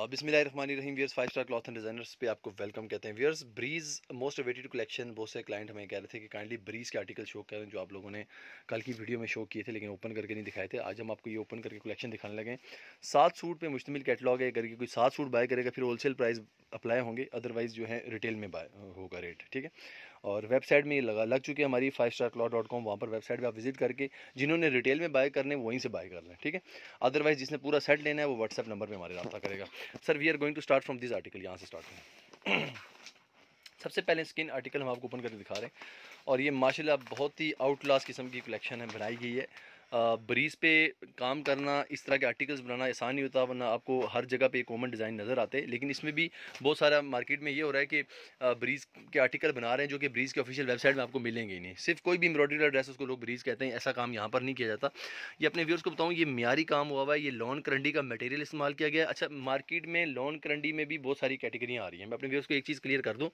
रही viewers five star cloth and designers पे आपको वेलकम कहते हैं viewers breeze most awaited collection बहुत से क्लाइंट हमें कह रहे थे कि काइंडली ब्रीज के आर्टिकल शो करें जो आप लोगों ने कल की वीडियो में शो किए थे लेकिन ओपन करके नहीं दिखाए थे आज हम आपको ये ओपन करके कलेक्शन दिखाने लगे सात सूट पर मुश्तमिल कैटलॉग है करके कोई सात सूट बाय करेगा फिर होलसेल प्राइस अप्लाई होंगे अदरवाइज़ जो है रिटेल में बाय होगा रेट ठीक है और वेबसाइट में ये लगा लग चुकी है हमारी five star cloth dot com वहाँ पर वेबसाइट पर आप विजिट करके जिन्होंने रिटेल में बाय करने वहीं से बाय कर लें ठीक है अदरवाइज जिसने पूरा सेट लेना है वो व्हाट्सअप नंबर पर हमारे रब्ता करेगा sir we are going to start from this article यहाँ से स्टार्ट करें सबसे पहले स्किन आर्टिकल हम आपको ओपन करके दिखा रहे हैं और ये माशाल्लाह बहुत ही आउट क्लास किस्म की कलेक्शन है बनाई गई है ब्रीज पे काम करना इस तरह के आर्टिकल्स बनाना आसान नहीं होता वरना आपको हर जगह पे कॉमन डिज़ाइन नज़र आते लेकिन इसमें भी बहुत सारा मार्केट में ये हो रहा है कि ब्रीज के आर्टिकल बना रहे हैं जो कि ब्रीज के ऑफिशियल वेबसाइट में आपको मिलेंगे ही नहीं सिर्फ कोई भी एम्ब्रॉयडरी ड्रेस उसको लोग ब्रीज कहते हैं ऐसा काम यहाँ पर नहीं किया जाता ये अपने व्यूर्स को बताऊँ ये मीरी काम हुआ हुआ है ये लॉन करंडी का मटेरियल इस्तेमाल किया गया अच्छा मार्केट में लॉन करंडी में भी बहुत सारी कैटेगरियाँ आ रही हैं मैं अपने व्यूर्स को एक चीज़ क्लियर कर दूँ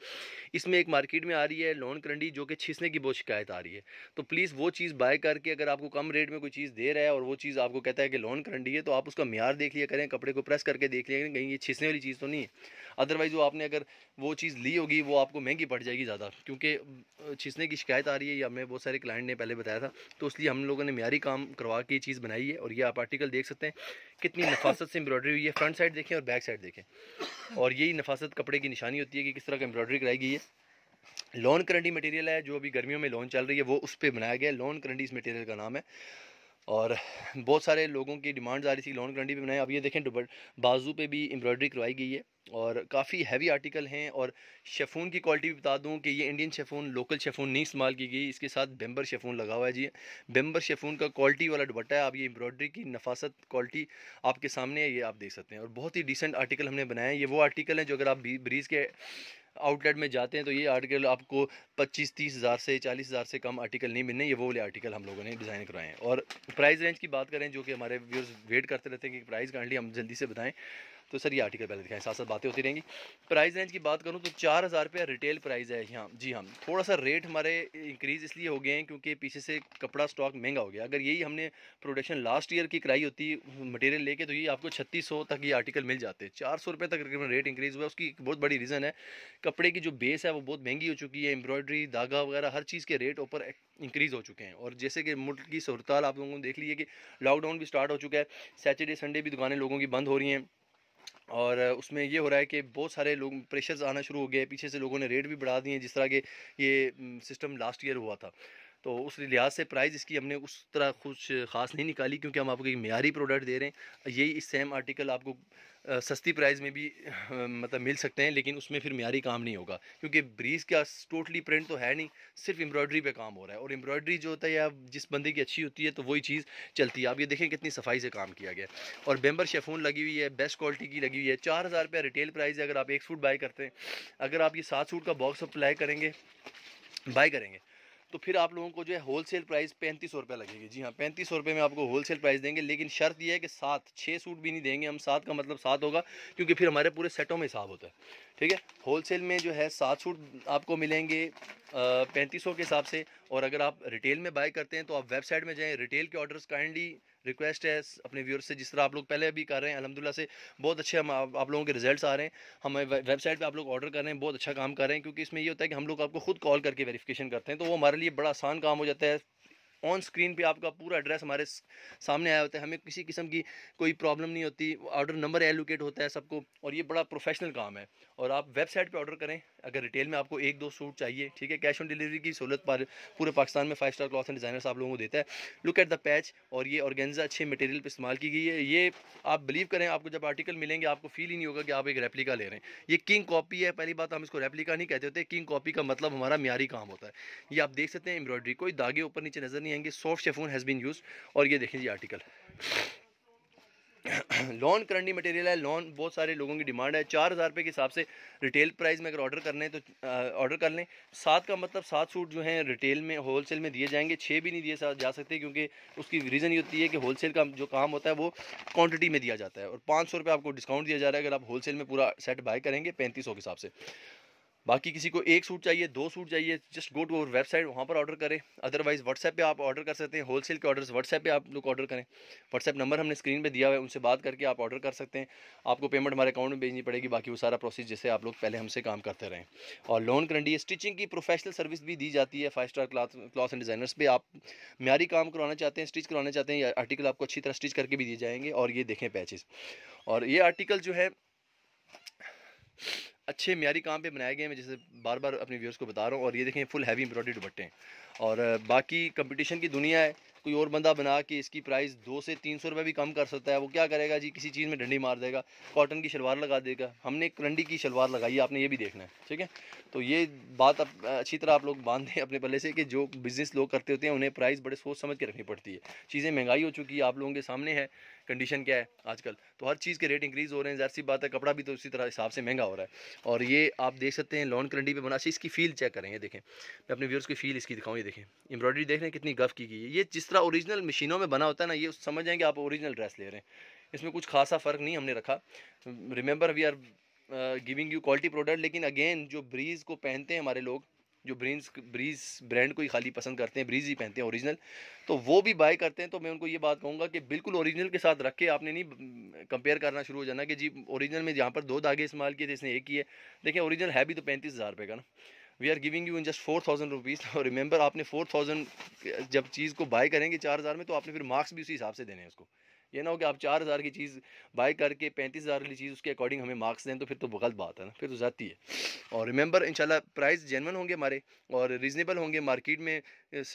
इसमें एक मार्केट में आ रही है लॉन करंडी जो कि छिसने की बहुत शिकायत आ रही है तो प्लीज़ वो चीज़ बाय करके अगर आपको कम रेट में कोई चीज़ दे रहा है और वो चीज़ आपको कहता है कि लोन करंटी है तो आप उसका मैार देख लिया करें कपड़े को प्रेस करके देख लिया करें कहीं ये छिसने वाली चीज़ तो नहीं है अदरवाइज़ वो आपने अगर वो चीज़ ली होगी वो आपको महंगी पड़ जाएगी ज़्यादा क्योंकि छिसने की शिकायत आ रही है या हमें बहुत सारे क्लाइंट ने पहले बताया था तो इसलिए हम लोगों ने मीयारी काम करवा के ये चीज़ बनाई है और ये आप आर्टिकल देख सकते हैं कितनी नफासत से एम्ब्रॉयडरी हुई है फ्रंट साइड देखें और बैक साइड देखें और यही नफासत कपड़े की निशानी होती है कि किस तरह की एम्ब्रॉयडरी कराई गई है लॉन करंडी मटेरियल है जो अभी गर्मियों में लॉन चल रही है वो उस पर बनाया गया है लॉन करंडी इस मटेरियल का नाम है और बहुत सारे लोगों की डिमांड्स आ रही थी लोन गारंटी पे बनाए अब ये देखें बाजू पे भी एम्ब्रॉयडरी करवाई गई है और काफ़ी हैवी आर्टिकल हैं और शेफून की क्वालिटी भी बता दूं कि ये इंडियन शेफून लोकल शेफून नहीं इस्तेमाल की गई इसके साथ बेम्बर शेफून लगा हुआ है जी बेम्बर शेफून का क्वालिटी वाला दुपट्टा है आप ये एम्ब्रॉयडरी की नफासत क्वालिटी आपके सामने है ये आप देख सकते हैं और बहुत ही डिसेंट आर्टिकल हमने बनाया है ये वो आर्टिकल हैं जो अगर आप ब्रीज़ के आउटलेट में जाते हैं तो ये आर्टिकल आपको पच्चीस तीस हज़ार से चालीस हज़ार से कम आर्टिकल नहीं मिलने ये वो वाले आर्टिकल हम लोगों ने डिज़ाइन कराए हैं और प्राइस रेंज की बात करें जो कि हमारे व्यूज़ वेट करते रहते हैं कि प्राइस कांडली हम जल्दी से बताएँ तो सर ये आर्टिकल पहले दिखाएं साथ साथ बातें होती रहेंगी प्राइस रेंज की बात करूँ तो चार हज़ार रुपया रिटेल प्राइस है यहाँ जी हाँ थोड़ा सा रेट हमारे इंक्रीज़ इसलिए हो गए हैं क्योंकि पीछे से कपड़ा स्टॉक महंगा हो गया अगर यही हमने प्रोडक्शन लास्ट ईयर की कराई होती मटेरियल लेके तो ये आपको छत्तीस तक ये आर्टिकल मिल जाते हैं चार सौ तक तकरीबन रेट इंक्रीज़ हुआ उसकी एक बहुत बड़ी रीज़न है कपड़े की जो बेस है वो बहुत महंगी हो चुकी है एम्ब्रॉयडरी धागा वगैरह हर चीज़ के रेट ऊपर इंक्रीज़ हो चुके हैं और जैसे कि मुल्क की सूरत आप लोगों ने देख ली है कि लॉकडाउन भी स्टार्ट हो चुका है सैटरडे संडे भी दुकानें लोगों की बंद हो रही हैं और उसमें ये हो रहा है कि बहुत सारे लोग प्रेशर्स आना शुरू हो गए पीछे से लोगों ने रेट भी बढ़ा दिए जिस तरह के ये सिस्टम लास्ट ईयर हुआ था तो उस लिहाज से प्राइस इसकी हमने उस तरह कुछ ख़ास नहीं निकाली क्योंकि हम आपको एक मीरी प्रोडक्ट दे रहे हैं यही इस सेम आर्टिकल आपको सस्ती प्राइस में भी मतलब मिल सकते हैं लेकिन उसमें फिर मीरी काम नहीं होगा क्योंकि ब्रीज़ का टोटली प्रिंट तो है नहीं सिर्फ एम्ब्रॉयडरी पे काम हो रहा है और एम्ब्रॉयडरी जो होता है या जिस बंदे की अच्छी होती है तो वही चीज़ चलती है आप ये देखें कितनी सफाई से काम किया गया और बेम्बर शेफून लगी हुई है बेस्ट क्वालिटी की लगी हुई है चार हज़ार रुपया रिटेल प्राइस है अगर आप एक सूट बाई करते हैं अगर आप ये सात सूट का बॉक्स अप्लाई करेंगे बाई करेंगे तो फिर आप लोगों को जो है होल सेल प्राइस पैंतीस सौ रुपये लगेगी जी हाँ पैंतीस सौ रुपये में आपको होल सेल प्राइस देंगे लेकिन शर्त यह है कि सात छः सूट भी नहीं देंगे हम सात का मतलब सात होगा क्योंकि फिर हमारे पूरे सेटों में हिसाब होता है ठीक है होल सेल में जो है सात सूट आपको मिलेंगे पैंतीस सौ के हिसाब से और अगर आप रिटेल में बाय करते हैं तो आप वेबसाइट में जाएँ रिटेल के ऑर्डर्स काइंडली रिक्वेस्ट है अपने व्यूअर्स से जिस तरह आप लोग पहले भी कर रहे हैं अलहमदिल्ला से बहुत अच्छे हम आप, आप लोगों के रिजल्ट्स आ रहे हैं हमें वेबसाइट पे आप लोग ऑर्डर कर रहे हैं बहुत अच्छा काम कर रहे हैं क्योंकि इसमें ये होता है कि हम लोग आपको खुद कॉल करके वेरिफिकेशन करते हैं तो वो हमारे लिए बड़ा आसान काम हो जाता है ऑन स्क्रीन पे आपका पूरा एड्रेस हमारे सामने आया होता है हमें किसी किस्म की कोई प्रॉब्लम नहीं होती ऑर्डर नंबर एलोकेट होता है सबको और ये बड़ा प्रोफेशनल काम है और आप वेबसाइट पे ऑर्डर करें अगर रिटेल में आपको एक दो सूट चाहिए ठीक है कैश ऑन डिलीवरी की सहूलत पर पूरे पाकिस्तान में five star cloth and designers आप लोगों को देता है लुक एट द पैच और ये ऑर्गेन्जा अच्छे मटेरियल पर इस्तेमाल की गई है ये आप बिलीव करें आपको जब आर्टिकल मिलेंगे आपको फील ही नहीं होगा कि आप एक रेप्लिका ले रहे हैं ये किंग कॉपी है पहली बात हम इसको रेप्लिका नहीं कहते होते किंग कॉपी का मतलब हमारा म्यारी काम होता है ये आप देख सकते हैं एम्ब्रॉयडरी कोई दागे ऊपर नीचे नज़र नहीं कि soft chiffon has been use और ये देखें जी आर्टिकल लॉन करंडी मटेरियल है लॉन बहुत सारे लोगों की डिमांड है चार हज़ार रुपये के हिसाब से रिटेल प्राइस में अगर ऑर्डर कर लें तो ऑर्डर कर लें सात का मतलब सात सूट जो हैं रिटेल में होल में दिए जाएंगे छः भी नहीं दिए जा सकते क्योंकि उसकी रीज़न ये होती है कि होल का जो काम होता है वो क्वान्टिटी में दिया जाता है और पाँच आपको डिस्काउंट दिया जा रहा है अगर आप होल में पूरा सेट बाय करेंगे पैंतीस के हिसाब से बाकी किसी को एक सूट चाहिए दो सूट चाहिए just go to our website वहाँ पर ऑर्डर करें अदरवाइज़ व्हाट्सएप पे आप ऑर्डर कर सकते हैं होलसेल के ऑर्डर्स व्हाट्सएप पे आप लोग ऑर्डर करें व्हाट्सएप नंबर हमने स्क्रीन पे दिया हुआ है उनसे बात करके आप ऑर्डर कर सकते हैं आपको पेमेंट हमारे अकाउंट में भेजनी पड़ेगी बाकी वो सारा प्रोसेस जैसे आप लोग पहले हमसे काम करते रहें और लोन करंडी स्टिचिंग की प्रोफेशनल सर्विस भी दी जाती है five star class class and designers पर आप म्यारी काम करवाना चाहते हैं स्टिच करवाना चाहते हैं या आर्टिकल आपको अच्छी तरह स्टिच करके भी दिए जाएंगे और ये देखें पैचेज़ और ये आर्टिकल जो है अच्छे म्यारी काम पे बनाए गए हैं मैं जैसे बार बार अपने व्यूअर्स को बता रहा हूँ और ये देखें फुल हैवी एम्ब्रॉडरी दुपट्टे और बाकी कंपटीशन की दुनिया है कोई और बंदा बना के इसकी प्राइस दो से तीन सौ रुपये भी कम कर सकता है वो क्या करेगा जी किसी चीज़ में डंडी मार देगा कॉटन की शलवार लगा देगा हमने करंडी की शलवार लगाई आपने ये भी देखना है ठीक है तो ये बात आप अच्छी तरह आप लोग बांध दें अपने पल्ले से कि जो बिज़नेस लोग करते होते हैं उन्हें प्राइस बड़े सोच समझ के रखनी पड़ती है चीज़ें महंगाई हो चुकी है आप लोगों के सामने है कंडीशन क्या है आजकल तो हर चीज़ के रेट इंक्रीज़ हो रहे हैं जैसे सी बात है कपड़ा भी तो उसी तरह हिसाब से महंगा हो रहा है और ये आप देख सकते हैं लॉन करंडी पे बना अच्छा इसकी फील चेक करें ये देखें मैं अपने व्यवर्स की फील इसकी दिखाऊँ ये देखें एम्ब्रॉयडरी देख रहे हैं कितनी गफ की गई है ये जिस तरह ओरिजिनल मशीनों में बना होता है ना ये समझ जाएँ कि आप ओरिजिनल ड्रेस ले रहे हैं इसमें कुछ खासा फ़र्क नहीं हमने रखा remember we are giving you quality product लेकिन अगेन जो ब्रीज़ को पहनते हैं हमारे लोग जो ब्रीज ब्रीज ब्रांड को ही खाली पसंद करते हैं ब्रीज ही पहनते हैं ओरिजिनल तो वो भी बाय करते हैं तो मैं उनको ये बात कहूँगा कि बिल्कुल ओरिजिनल के साथ रख के आपने नहीं कंपेयर करना शुरू हो जाना कि जी ओरिजिनल में जहाँ पर दो धागे इस्तेमाल किए थे इसने एक है देखिए ओरिजिनल है भी तो पैंतीस हज़ार का ना we are giving you in just four thousand rupees और रिमेंबर आपने फोर थाउजेंड जब चीज़ को बाय करेंगे चार हज़ार में तो आपने फिर मार्क्स भी उसी हिसाब से देने हैं उसको ये ना हो कि आप चार हज़ार की चीज़ बाई करके पैंतीस हज़ार वाली चीज़ उसके अकॉर्डिंग हमें मार्क्स दें तो फिर तो गलत बात है ना फिर तो जाती है और रिमेंबर इंशाल्लाह प्राइस जेनवन होंगे हमारे और रीज़नेबल होंगे मार्केट में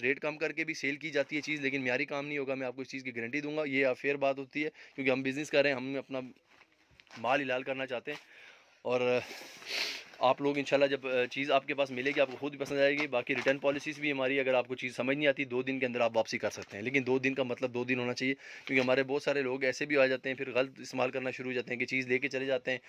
रेट कम करके भी सेल की जाती है चीज़ लेकिन म्यारी काम नहीं होगा मैं आपको इस चीज़ की गारंटी दूंगा ये फेयर बात होती है क्योंकि हम बिज़नेस कर रहे हैं हम अपना माल हिलाल करना चाहते हैं और आप लोग इंशाल्लाह जब चीज़ आपके पास मिलेगी आपको खुद भी पसंद आएगी बाकी रिटर्न पॉलिसीज़ भी हमारी अगर आपको चीज़ समझ नहीं आती दो दिन के अंदर आप वापसी कर सकते हैं लेकिन दो दिन का मतलब दो दिन होना चाहिए क्योंकि हमारे बहुत सारे लोग ऐसे भी आ जाते हैं फिर गलत इस्तेमाल करना शुरू हो जाते हैं कि चीज़ लेके चले जाते हैं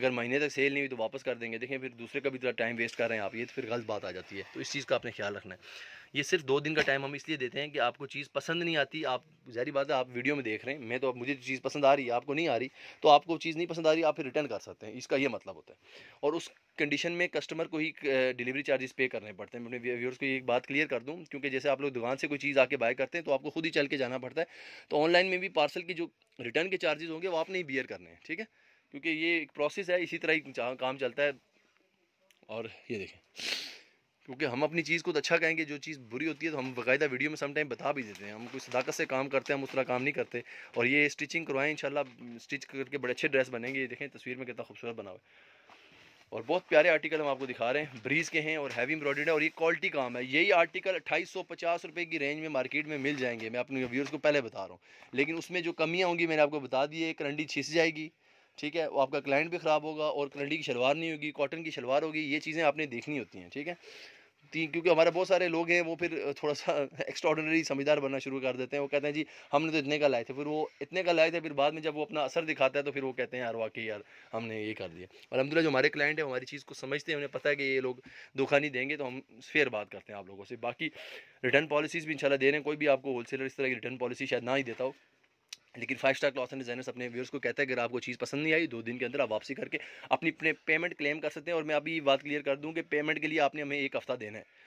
अगर महीने तक सेल नहीं हुई तो वापस कर देंगे देखें फिर दूसरे का भी थोड़ा टाइम वेस्ट कर रहे हैं आप ये तो फिर गलत बात आ जाती है तो इस चीज़ का आपने ख्याल रखना है ये सिर्फ दो दिन का टाइम हम इसलिए देते हैं कि आपको चीज़ पसंद नहीं आती आप जहरी बात है आप वीडियो में देख रहे हैं मैं तो मुझे तो चीज़ पसंद आ रही है आपको नहीं आ रही तो आपको चीज़ नहीं पसंद आ रही आप फिर रिटर्न कर सकते हैं इसका ये मतलब होता है और उस कंडीशन में कस्टमर को ही डिलीवरी चार्जेस पे करने पड़ते हैं मैं अपने व्यूअर्स को एक बात क्लियर कर दूँ क्योंकि जैसे आप लोग दुकान से कोई चीज़ आके बाय करते हैं तो आपको खुद ही चल के जाना पड़ता है तो ऑनलाइन में भी पार्सल की जो रिटर्न के चार्जेस होंगे वो आपने ही बियर करने हैं ठीक है क्योंकि ये एक प्रोसेस है इसी तरह ही काम चलता है और ये देखें क्योंकि हम अपनी चीज़ को तो अच्छा कहेंगे जो चीज़ बुरी होती है तो हम बाकायदा वीडियो में समटाइम बता भी देते हैं हम कोई सदाकत से काम करते हैं हम उस तरह काम नहीं करते और ये स्टिचिंग करवाएं इंशाल्लाह स्टिच करके बड़े अच्छे ड्रेस बनेंगे ये देखें तस्वीर में कितना खूबसूरत बना हुआ है और बहुत प्यारे आर्टिकल हम आपको दिखा रहे हैं ब्रीज़ के हैं और हैवी एम्ब्रॉयड है और ये क्वालिटी काम है यही आर्टिकल अट्ठाईस सौ पचास रुपये की रेंज में मार्केट में मिल जाएंगे मैं अपने व्यूअर्स को पहले बता रहा हूँ लेकिन उसमें जो कमियाँ होंगी मैंने आपको बता दी है करंडी छिस जाएगी ठीक है वो आपका क्लाइंट भी ख़राब होगा और करंडी की शलवार नहीं होगी कॉटन की शलवार होगी ये चीज़ें आपने देखनी होती हैं ठीक है क्योंकि हमारे बहुत सारे लोग हैं वो फिर थोड़ा सा एक्स्ट्रॉडनरी समझदार बनना शुरू कर देते हैं वो कहते हैं जी हमने तो इतने का लाए थे फिर वो इतने का लाए थे फिर बाद में जब वो अपना असर दिखाता है तो फिर वो कहते हैं यार वाकई यार हमने ये कर दिया अलहमदिल्ला जो हमारे क्लाइंट है हमारी चीज़ को समझते हैं उन्हें पता है कि ये लोग धोखा नहीं देंगे तो हम फेयर बात करते हैं आप लोगों से बाकी रिटर्न पॉलिसीज़ भी इंशाल्लाह दे रहे हैं कोई भी आपको होलसेलर इस तरह की रिटर्न पॉलिसी शायद ना ही देता हो लेकिन five star cloth and designers अपने व्यवर्स को कहता है अगर आपको चीज़ पसंद नहीं आई दो दिन के अंदर आप वापसी करके अपनी अपने पेमेंट क्लेम कर सकते हैं और मैं अभी बात क्लियर कर दूँ कि पेमेंट के लिए आपने हमें एक हफ़्ता देना है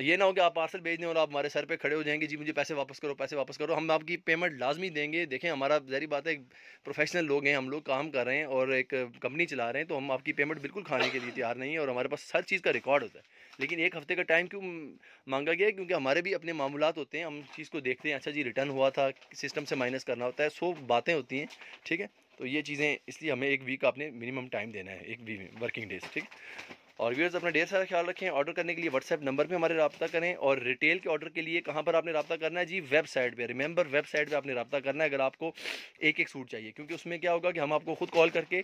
ये ना हो कि आप पार्सल भेज दें और आप हमारे सर पे खड़े हो जाएंगे जी मुझे पैसे वापस करो पैसे वापस करो हम आपकी पेमेंट लाजमी देंगे देखें हमारा जहरी बात है एक प्रोफेशनल लोग हैं हम लोग काम कर रहे हैं और एक कंपनी चला रहे हैं तो हम आपकी पेमेंट बिल्कुल खाने के लिए तैयार नहीं है और हमारे पास हर चीज़ का रिकॉर्ड होता है लेकिन एक हफ्ते का टाइम क्यों मांगा गया क्योंकि हमारे भी अपने मामूलत होते हैं हम चीज़ को देखते हैं अच्छा जी रिटर्न हुआ था सिस्टम से माइनस करना होता है सो बातें होती हैं ठीक है तो ये चीज़ें इसलिए हमें एक वीक आपने मिनिमम टाइम देना है एक वीक में वर्किंग डेज ठीक है और व्यूअर्स अपना ढेर सारा ख्याल रखें ऑर्डर करने के लिए व्हाट्सएप नंबर पे हमारे रबा करें और रिटेल के ऑर्डर के लिए कहाँ पर आपने रबा करना है जी वेबसाइट पे रिमेंबर वेबसाइट पे आपने रबा करना है अगर आपको एक एक सूट चाहिए क्योंकि उसमें क्या होगा कि हम आपको खुद कॉल करके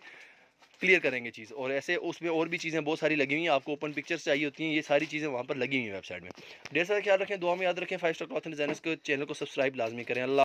क्लियर करेंगे चीज़ और ऐसे उसमें और भी चीज़ें बहुत सारी लगी हुई हैं आपको ओपन पिक्चर्स चाहिए होती हैं ये सारी चीज़ें वहाँ पर लगी हुई हैं वेबसाइट में डेढ़ सारा ख्याल रखें दुआ में याद रखें five star cloth and designers के चैनल को सब्सक्राइब लाजमी करें अल्लाह